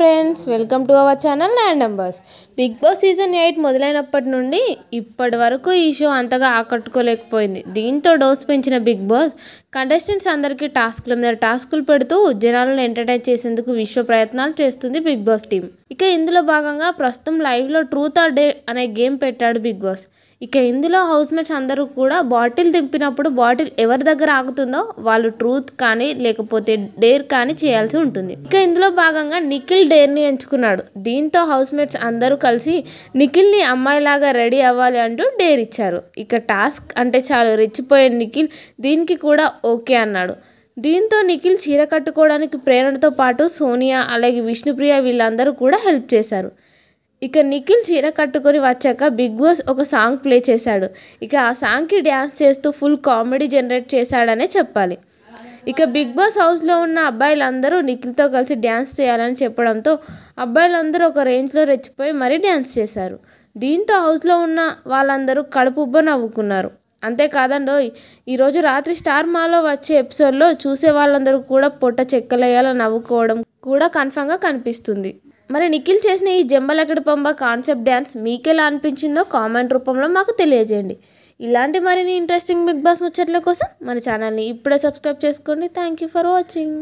friends welcome to our channel land numbers Bigg Boss season eight మొదలైనప్పటి నుండి ఇప్పటి వరకు ఈ షో అంతగా ఆకట్టుకోలేకపోయింది దీంతో డోస్ పెంచిన బిగ్ బాస్ కంటెస్టెంట్స్ అందరికీ టాస్క్ల మీద టాస్కులు పెడుతూ జనాలను ఎంటర్టైన్ చేసేందుకు విశ్వ ప్రయత్నాలు చేస్తుంది బిగ్ బాస్ టీం ఇక ఇందులో భాగంగా ప్రస్తుతం లైవ్లో ట్రూత్ ఆర్ డే అనే గేమ్ పెట్టాడు బిగ్ బాస్ ఇక ఇందులో హౌస్ మేట్స్ అందరూ కూడా బాటిల్ దింపినప్పుడు బాటిల్ ఎవరి దగ్గర ఆగుతుందో వాళ్ళు ట్రూత్ కానీ లేకపోతే డేర్ కానీ చేయాల్సి ఉంటుంది ఇక ఇందులో భాగంగా నిఖిల్ డేర్ని ఎంచుకున్నాడు దీంతో హౌస్ మేట్స్ అందరూ కలిసి నిఖిల్ని అమ్మాయిలాగా రెడీ అవ్వాలి అంటూ డేర్ ఇచ్చారు ఇక టాస్క్ అంటే చాలు రెచ్చిపోయే నిఖిల్ దీనికి కూడా ఓకే అన్నాడు దీంతో నిఖిల్ చీర కట్టుకోవడానికి ప్రేరణతో పాటు సోనియా అలాగే విష్ణుప్రియ వీళ్ళందరూ కూడా హెల్ప్ చేశారు ఇక నిఖిల్ చీర కట్టుకొని వచ్చాక బిగ్ బాస్ ఒక సాంగ్ ప్లే చేశాడు ఇక ఆ సాంగ్కి డ్యాన్స్ చేస్తూ ఫుల్ కామెడీ జనరేట్ చేశాడనే చెప్పాలి ఇక బిగ్ బాస్ హౌస్లో ఉన్న అబ్బాయిలందరూ నిఖిల్తో కలిసి డ్యాన్స్ చేయాలని చెప్పడంతో అబ్బాయిలందరూ ఒక రేంజ్లో రెచ్చిపోయి మరీ డ్యాన్స్ చేశారు దీంతో హౌస్లో ఉన్న వాళ్ళందరూ కడుపుబ్బ నవ్వుకున్నారు అంతేకాదండో ఈరోజు రాత్రి స్టార్ మాలో వచ్చే ఎపిసోడ్లో చూసే వాళ్ళందరూ కూడా పొట్ట చెక్కలేయాల నవ్వుకోవడం కూడా కన్ఫామ్గా కనిపిస్తుంది మరి నిఖిల్ చేసిన ఈ జంబలకడి పంబ కాన్సెప్ట్ డ్యాన్స్ మీకెలా అనిపించిందో కామెంట్ రూపంలో మాకు తెలియజేయండి ఇలాంటి మరిన్ని ఇంట్రెస్టింగ్ బిగ్ బాస్ ముచ్చట్ల కోసం మన ఛానల్ని ఇప్పుడే సబ్స్క్రైబ్ చేసుకోండి థ్యాంక్ యూ ఫర్ వాచింగ్